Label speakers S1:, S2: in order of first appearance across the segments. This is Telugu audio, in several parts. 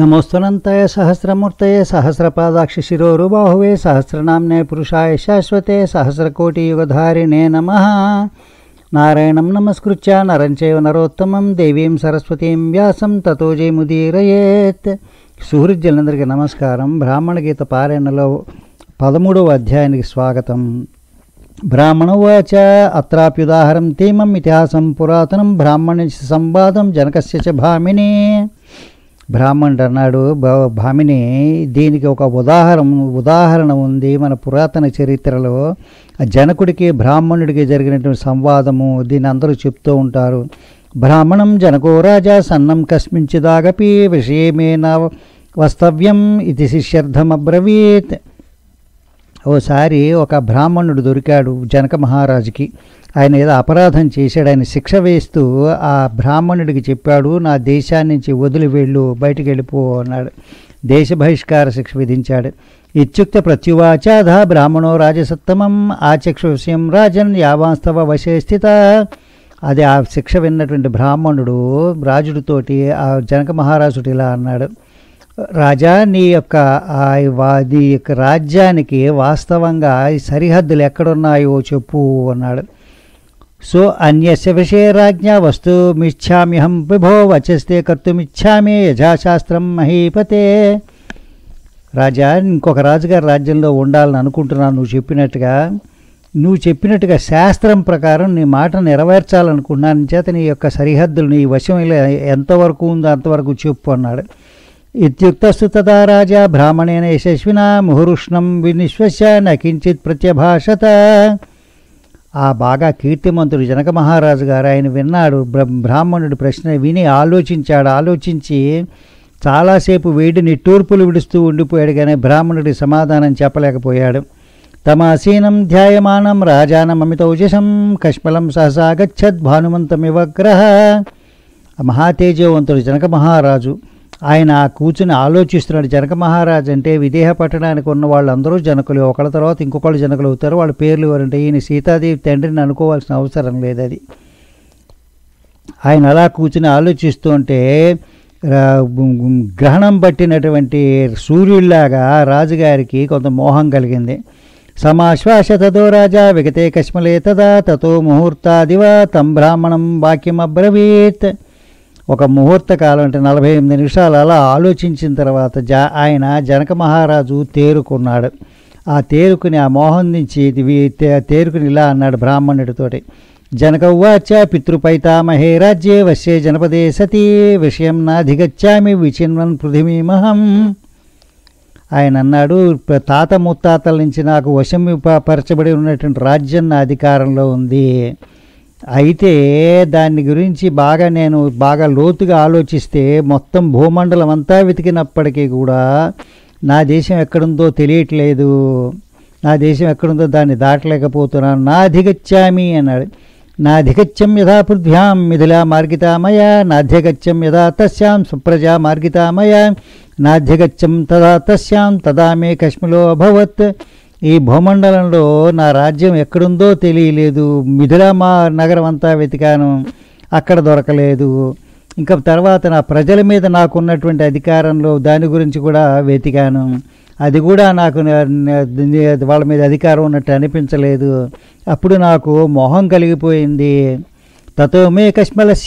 S1: నమోస్తునంతయ సహస్రమూర్తయే సహస్రపాదాక్ష శిరోరుబాహువే సహస్రనామ్నే పురుషాయ శాశ్వతే సహస్రకోటియుగధారిణే నమ నారాయణం నమస్కృత్య నరంచైవ నరోత్తమం దేవీం సరస్వతీం వ్యాసం తతో జయముదీరయేత్ సుహృద్యులందరికీ నమస్కారం బ్రాహ్మణ గీత పారాయణలో పదమూడవ అధ్యాయానికి స్వాగతం బ్రాహ్మణ ఉచ అత్రాప్యుదాహరం తీమం ఇతిహాసం పురాతనం బ్రాహ్మణ సంవాదం జనకస్ భామిని బ్రాహ్మణుడు అన్నాడు భామిని దీనికి ఒక ఉదాహరణ ఉదాహరణ ఉంది మన పురాతన చరిత్రలో జనకుడికి బ్రాహ్మణుడికి జరిగినటువంటి సంవాదము దీన్ని అందరూ చెప్తూ ఉంటారు బ్రాహ్మణం జనకో రాజా సన్నం కస్మించిదాగపి విషయమేనా వస్తవ్యం ఇది శిష్యర్థమబ్రవీత్ ఓసారి ఒక బ్రాహ్మణుడు దొరికాడు జనక మహారాజుకి ఆయన ఏదో అపరాధం చేశాడు ఆయన శిక్ష వేస్తూ ఆ బ్రాహ్మణుడికి చెప్పాడు నా దేశాన్ని నుంచి వదిలి వెళ్ళు బయటికి వెళ్ళిపో అన్నాడు దేశ బహిష్కార శిక్ష విధించాడు ఇత్యుక్త ప్రత్యువాచాధ బ్రాహ్మణో రాజసత్తమం ఆచక్షు విషయం రాజన్ యావాస్తవ వశే స్థిత అది ఆ శిక్ష విన్నటువంటి బ్రాహ్మణుడు రాజుడితోటి ఆ జనక మహారాజుడు ఇలా అన్నాడు రాజా నీ యొక్క వాది యొక్క రాజ్యానికి వాస్తవంగా సరిహద్దులు ఎక్కడున్నాయో చెప్పు అన్నాడు సో అన్యస్య రాజ్ఞ వస్తు మిచ్చామ్యహం విభో వచ్చేస్తే కర్తుమిచ్చామి యజాశాస్త్రం మహీపతే రాజా ఇంకొక రాజుగారి రాజ్యంలో ఉండాలని అనుకుంటున్నాను నువ్వు చెప్పినట్టుగా నువ్వు చెప్పినట్టుగా శాస్త్రం ప్రకారం నీ మాట నెరవేర్చాలనుకున్నాను చేత నీ యొక్క సరిహద్దులు నీ వశం ఎంతవరకు ఉందో అంతవరకు చెప్పు అన్నాడు इत्युक्तस्तुतदा राजा ब्राह्मणेन यशस्विना मुहुरुष्णं विनिश्वस्य न కించిత్ ప్రత్యభాషత ఆ బాగా కీర్తిమంతుడు జనక మహారాజు గారు ఆయన విన్నాడు బ్రాహ్మణుడు ప్రశ్న విని ఆలోచించాడు ఆలోచించి చాలాసేపు వేడిని టూర్పులు విడుస్తూ ఉండిపోయాడు కానీ బ్రాహ్మణుడి సమాధానం చెప్పలేకపోయాడు తమాసీనం ధ్యాయమానం ఉజసం కష్మలం సహసాగచ్చద్ భానుమంతమివగ్రహ మహాతేజవంతుడు జనక మహారాజు ఆయన కూర్చుని ఆలోచిస్తున్నాడు జనక మహారాజ్ అంటే విదేహ పట్టణానికి ఉన్న వాళ్ళందరూ జనకులు ఒకళ్ళ తర్వాత ఇంకొకళ్ళు జనకులు అవుతారు వాళ్ళ పేర్లు ఎవరంటే ఈయన సీతాదేవి తండ్రిని అనుకోవాల్సిన అవసరం లేదు అది ఆయన అలా కూర్చుని ఆలోచిస్తుంటే గ్రహణం పట్టినటువంటి సూర్యుడిలాగా రాజుగారికి కొంత మోహం కలిగింది సమాశ్వాస తదో రాజా విగతే కష్మలే తదా తతో ముహూర్తాదివ తం బ్రాహ్మణం వాక్యం అబ్రవీత్ ఒక ముహూర్త కాలం అంటే నలభై ఎనిమిది నిమిషాలు అలా ఆలోచించిన తర్వాత జా ఆయన జనక మహారాజు తేరుకున్నాడు ఆ తేరుకుని ఆ మోహం నుంచి తేరుకుని ఇలా అన్నాడు బ్రాహ్మణుడితోటి జనక ఉవాచ పితృపైతామహే రాజ్యే వశ్యే జనపదే సతీ విషయం నాధిగచ్చామి విచిన్వన్ పృథిమీమహం ఆయన అన్నాడు తాత ముత్తాతల నుంచి నాకు వశం పరచబడి ఉన్నటువంటి రాజ్యం నా అధికారంలో ఉంది అయితే దాని గురించి బాగా నేను బాగా లోతుగా ఆలోచిస్తే మొత్తం భూమండలం అంతా వెతికినప్పటికీ కూడా నా దేశం ఎక్కడుందో తెలియట్లేదు నా దేశం ఎక్కడుందో దాన్ని దాటలేకపోతున్నాను నా ధిగచ్చామి అన్నాడు నా ధిగత్యం యథా పృథ్వ్యాం మిథిలా మార్గితామయ నాధ్యగత్యం యథా తస్యాం సుప్రజా మార్గితామయ నాధ్యగత్యం తదా తస్యాం తదా మే కశ్మలో అభవత్ ఈ భూమండలంలో నా రాజ్యం ఎక్కడుందో తెలియలేదు మా నగరం అంతా వెతికాను అక్కడ దొరకలేదు ఇంకా తర్వాత నా ప్రజల మీద నాకున్నటువంటి అధికారంలో దాని గురించి కూడా వెతికాను అది కూడా నాకు వాళ్ళ మీద అధికారం ఉన్నట్టు అనిపించలేదు అప్పుడు నాకు మొహం కలిగిపోయింది తతో మే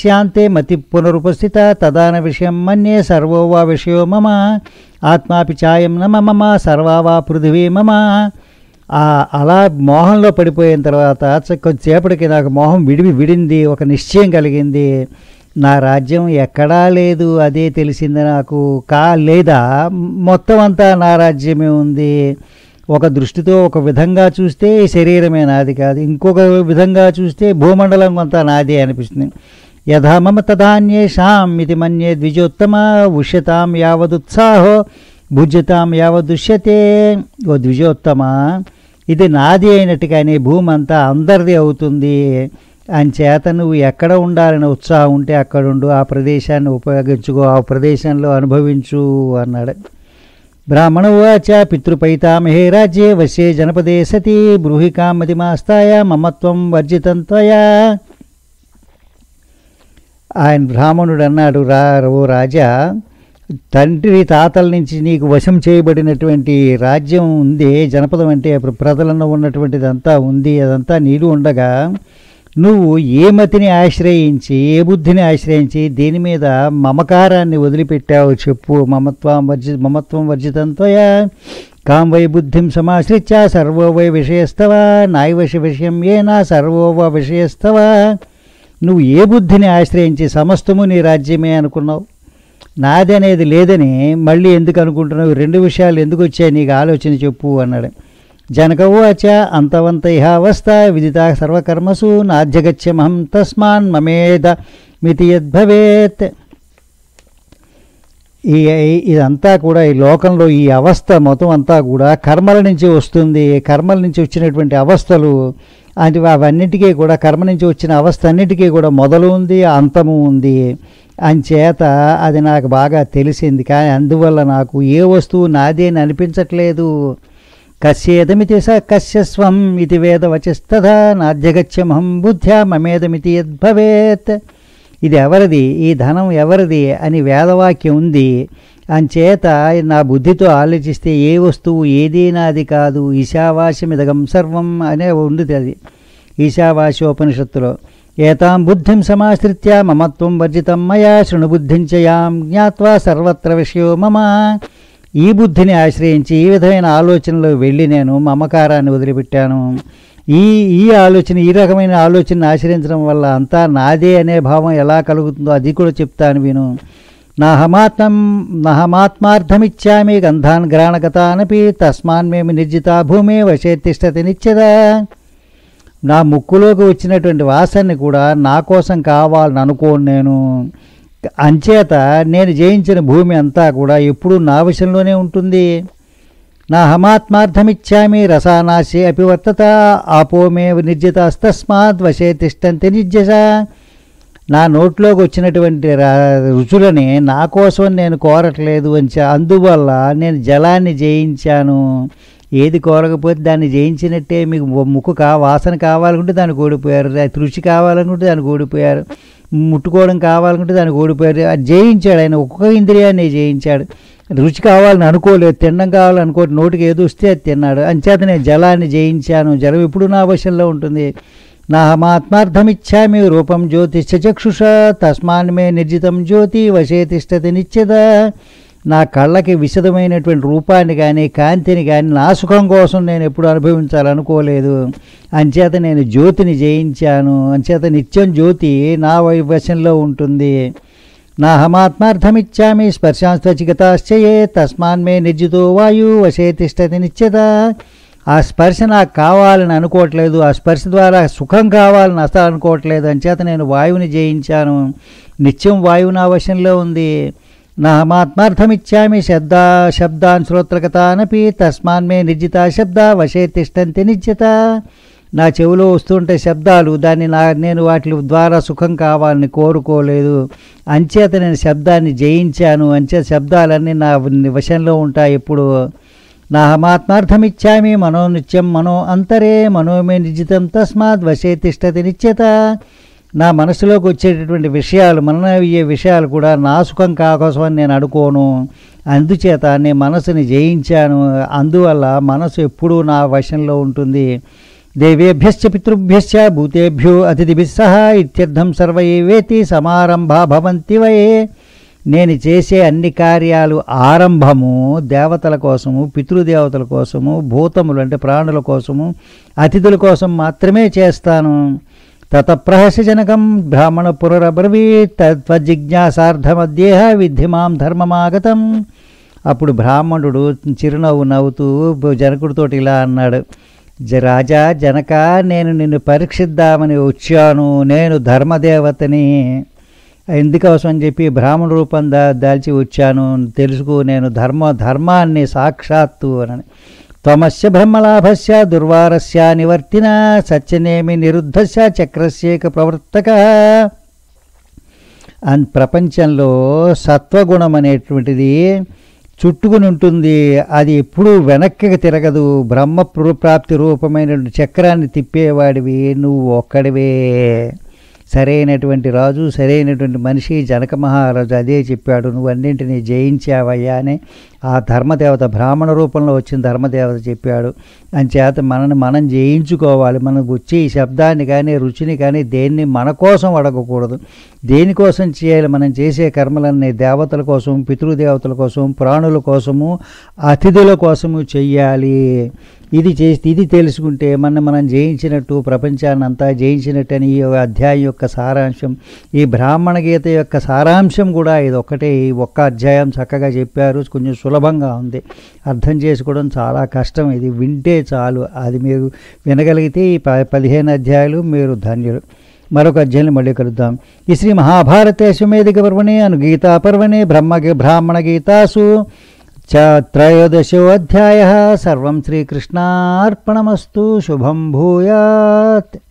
S1: శాంతి మతి పునరుపస్థిత తదాన విషయం మన్యే సర్వో వా విషయో మమ ఆత్మాపి ఛాయం నమ మమ సర్వా వా పృథివీ మమ అలా మోహంలో పడిపోయిన తర్వాత కొద్దిసేపటికి నాకు మోహం విడివి విడింది ఒక నిశ్చయం కలిగింది నా రాజ్యం ఎక్కడా లేదు అదే తెలిసింది నాకు కా లేదా మొత్తం అంతా నా రాజ్యమే ఉంది ఒక దృష్టితో ఒక విధంగా చూస్తే శరీరమే నాది కాదు ఇంకొక విధంగా చూస్తే భూమండలం కొంత నాది అనిపిస్తుంది యథా మమ తదాన్యేషాం ఇది మన్యే ద్విజోత్తమ ఉష్యతాం యావదుత్సాహో భుజ్యతాం యావదుష్యతే ఓ ద్విజోత్తమ ఇది నాది అయినట్టుగానే భూమి అంతా అందరిది అవుతుంది అని చేత నువ్వు ఎక్కడ ఉండాలని ఉత్సాహం ఉంటే అక్కడుండు ఆ ప్రదేశాన్ని ఉపయోగించుకో ఆ ప్రదేశంలో అనుభవించు అన్నాడు బ్రాహ్మణ ఉచ పితృపైతామహే రాజ్యే వశ్యే జనపదే సతి బ్రూహి మాస్తాయ మమత్వం వర్జితం త్వయా ఆయన బ్రాహ్మణుడు అన్నాడు రా రో రాజా తండ్రి తాతల నుంచి నీకు వశం చేయబడినటువంటి రాజ్యం ఉంది జనపదం అంటే ప్రజలను ఉన్నటువంటిదంతా ఉంది అదంతా నీరు ఉండగా నువ్వు ఏ మతిని ఆశ్రయించి ఏ బుద్ధిని ఆశ్రయించి దేని మీద మమకారాన్ని వదిలిపెట్టావు చెప్పు మమత్వం వర్జి మమత్వం వర్జితంతోయా కాం వై బుద్ధిం సమాశ్రిత్య సర్వో వై విషయస్తవా నాయవశ విషయం ఏనా సర్వోవ విషయస్తవా నువ్వు ఏ బుద్ధిని ఆశ్రయించి సమస్తము నీ రాజ్యమే అనుకున్నావు నాది అనేది లేదని మళ్ళీ ఎందుకు అనుకుంటున్నావు రెండు విషయాలు ఎందుకు వచ్చాయి నీకు ఆలోచన చెప్పు అన్నాడు జనక ఉచ ఇహావస్థ విదిత సర్వకర్మసు నాధ్యగచ్చమహం తస్మాన్ మమేద మితి యద్భవేత్ ఈ ఇదంతా కూడా ఈ లోకంలో ఈ అవస్థ మొత్తం అంతా కూడా కర్మల నుంచి వస్తుంది కర్మల నుంచి వచ్చినటువంటి అవస్థలు అంటే అవన్నిటికీ కూడా కర్మ నుంచి వచ్చిన అవస్థ అన్నిటికీ కూడా మొదలు ఉంది అంతము ఉంది చేత అది నాకు బాగా తెలిసింది కానీ అందువల్ల నాకు ఏ వస్తువు నాదే అని అనిపించట్లేదు కస్యేదమితి స కస్యస్వం ఇది వేదవచిస్తథా నాధ్యగత్యమహం బుద్ధ్యా మమేదమితి యద్భవేత్ ఇది ఎవరిది ఈ ధనం ఎవరిది అని వేదవాక్యం ఉంది అంచేత నా బుద్ధితో ఆలోచిస్తే ఏ వస్తువు ఏదీ నాది కాదు ఈశావాసమిదగం సర్వం అనే ఉంది అది ఈశావాస్యోపనిషత్తులో ఏతాం బుద్ధిం సమాశ్రిత్యా మమత్వం వర్జితం మయా శృణుబుద్ధించయాం జ్ఞాత్వా సర్వత్ర విషయో మమ ఈ బుద్ధిని ఆశ్రయించి ఈ విధమైన ఆలోచనలో వెళ్ళి నేను మమకారాన్ని వదిలిపెట్టాను ఈ ఈ ఆలోచన ఈ రకమైన ఆలోచనను ఆశ్రయించడం వల్ల అంతా నాదే అనే భావం ఎలా కలుగుతుందో అది కూడా చెప్తాను విను నా హమాత్మార్థమిచ్చామి గంధాన్ అనిపి తస్మాన్ మేము నిర్జిత భూమి వశేతిష్టతి నిచ్చదా నా ముక్కులోకి వచ్చినటువంటి వాసన్ని కూడా నా కోసం కావాలని అనుకోను నేను అంచేత నేను జయించిన భూమి అంతా కూడా ఎప్పుడూ నా విషయంలోనే ఉంటుంది నా హమాత్మార్థమిచ్చామి రసానాశే అపివర్తత ఆపోమే అస్తస్మాత్ వశే తిష్టంతి నిర్జస నా నోట్లోకి వచ్చినటువంటి రుచులని నా కోసం నేను కోరట్లేదు అని అందువల్ల నేను జలాన్ని జయించాను ఏది కోరకపోతే దాన్ని జయించినట్టే మీకు ముక్కు కా వాసన కావాలనుకుంటే దాన్ని ఓడిపోయారు రుచి కావాలనుకుంటే దాన్ని ఓడిపోయారు ముట్టుకోవడం కావాలంటే దానికి ఓడిపోయారు అది జయించాడు ఆయన ఒక్కొక్క ఇంద్రియాన్ని జయించాడు రుచి కావాలని అనుకోలేదు తినడం కావాలని అనుకో నోటికి ఏదో వస్తే అది తిన్నాడు నేను జలాన్ని జయించాను జలం ఎప్పుడు నా వశంలో ఉంటుంది నా మాత్మార్థమిచ్చామి రూపం జ్యోతిష్ట చక్షుష తస్మాన్ మే నిర్జితం జ్యోతి వశే తిష్టతి నిత్యద నా కళ్ళకి విశదమైనటువంటి రూపాన్ని కానీ కాంతిని కానీ నా సుఖం కోసం నేను ఎప్పుడు అనుభవించాలనుకోలేదు అంచేత నేను జ్యోతిని జయించాను అంచేత నిత్యం జ్యోతి నా వైవశంలో ఉంటుంది నా హమాత్మార్థమిచ్చామి స్పర్శాంశ్వచిగతాశ్చయే తస్మాన్మే నిజుతో వాయు వశే తిష్టతి నిత్యత ఆ స్పర్శ నాకు కావాలని అనుకోవట్లేదు ఆ స్పర్శ ద్వారా సుఖం కావాలని అసలు అనుకోవట్లేదు అంచేత నేను వాయువుని జయించాను నిత్యం వాయువు నా వశంలో ఉంది నామాత్మార్థమిచ్చామి శబ్దా శబ్దాన్ తస్మాన్ తస్మాన్మే నిర్జిత శబ్ద వశే తిష్టంతి నిర్జిత నా చెవిలో వస్తుంటే శబ్దాలు దాన్ని నా నేను వాటి ద్వారా సుఖం కావాలని కోరుకోలేదు అంచేత నేను శబ్దాన్ని జయించాను అంచేత శబ్దాలన్నీ నా వశంలో ఉంటాయి ఇప్పుడు నా హమాత్మార్థమిచ్చామి మనోనిత్యం మనో అంతరే మనోమే నిర్జితం తస్మాత్ వశే తిష్టతి నిత్యత నా మనసులోకి వచ్చేటటువంటి విషయాలు అయ్యే విషయాలు కూడా నా సుఖం కాకోసమని నేను అనుకోను అందుచేత నేను మనసుని జయించాను అందువల్ల మనసు ఎప్పుడూ నా వశంలో ఉంటుంది దేవేభ్యశ్చ పితృభ్యశ్చ భూతేభ్యో అతిథి సహా ఇత్యర్థం సర్వేవేతి సమారంభా భవంతి వయే నేను చేసే అన్ని కార్యాలు ఆరంభము దేవతల కోసము పితృదేవతల కోసము భూతములు అంటే ప్రాణుల కోసము అతిథుల కోసం మాత్రమే చేస్తాను తతప్రహసిజనకం బ్రాహ్మణ పురరబ్రవీత్ తత్వజిజ్ఞాసార్థమధ్యేహ మాం ధర్మమాగతం అప్పుడు బ్రాహ్మణుడు చిరునవ్వు నవ్వుతూ జనకుడితో ఇలా అన్నాడు రాజా జనక నేను నిన్ను పరీక్షిద్దామని వచ్చాను నేను ధర్మదేవతని ఎందుకోసం అని చెప్పి బ్రాహ్మణ రూపం దా దాల్చి వచ్చాను తెలుసుకో నేను ధర్మ ధర్మాన్ని సాక్షాత్తు అని తమస్య బ్రహ్మలాభస్య దుర్వారస్య నివర్తిన సత్యనేమి నిరుద్ధస్య చక్రస్యేక ప్రవర్తక అన్ ప్రపంచంలో సత్వగుణం అనేటువంటిది చుట్టుకుని ఉంటుంది అది ఎప్పుడూ వెనక్కి తిరగదు బ్రహ్మ ప్రాప్తి రూపమైనటువంటి చక్రాన్ని తిప్పేవాడివి నువ్వు ఒక్కడివే సరైనటువంటి రాజు సరైనటువంటి మనిషి జనక మహారాజు అదే చెప్పాడు నువ్వు అన్నింటినీ జయించావయ్యా అని ఆ ధర్మదేవత బ్రాహ్మణ రూపంలో వచ్చిన ధర్మదేవత చెప్పాడు అంచేత మనని మనం జయించుకోవాలి మనం వచ్చే ఈ శబ్దాన్ని కానీ రుచిని కానీ దేన్ని మన కోసం అడగకూడదు దేనికోసం చేయాలి మనం చేసే కర్మలన్నీ దేవతల కోసం పితృదేవతల కోసం ప్రాణుల కోసము అతిథుల కోసము చెయ్యాలి ఇది చేసి ఇది తెలుసుకుంటే మన మనం జయించినట్టు ప్రపంచాన్ని అంతా జయించినట్టు అని ఈ అధ్యాయం యొక్క సారాంశం ఈ బ్రాహ్మణ గీత యొక్క సారాంశం కూడా ఇది ఒక్కటే ఒక్క అధ్యాయం చక్కగా చెప్పారు కొంచెం సులభంగా ఉంది అర్థం చేసుకోవడం చాలా కష్టం ఇది వింటే చాలు అది మీరు వినగలిగితే ఈ పదిహేను అధ్యాయులు మీరు ధన్యులు మరొక అధ్యాయులు మళ్ళీ కలుద్దాం ఈ శ్రీ మహాభారత అశ్వమేధిక పర్వణే అను గీతా పర్వణే బ్రహ్మ బ్రాహ్మణ గీతాసు च त्रयोदशोऽध्यायः सर्वं श्रीकृष्णार्पणमस्तु शुभं भूयात्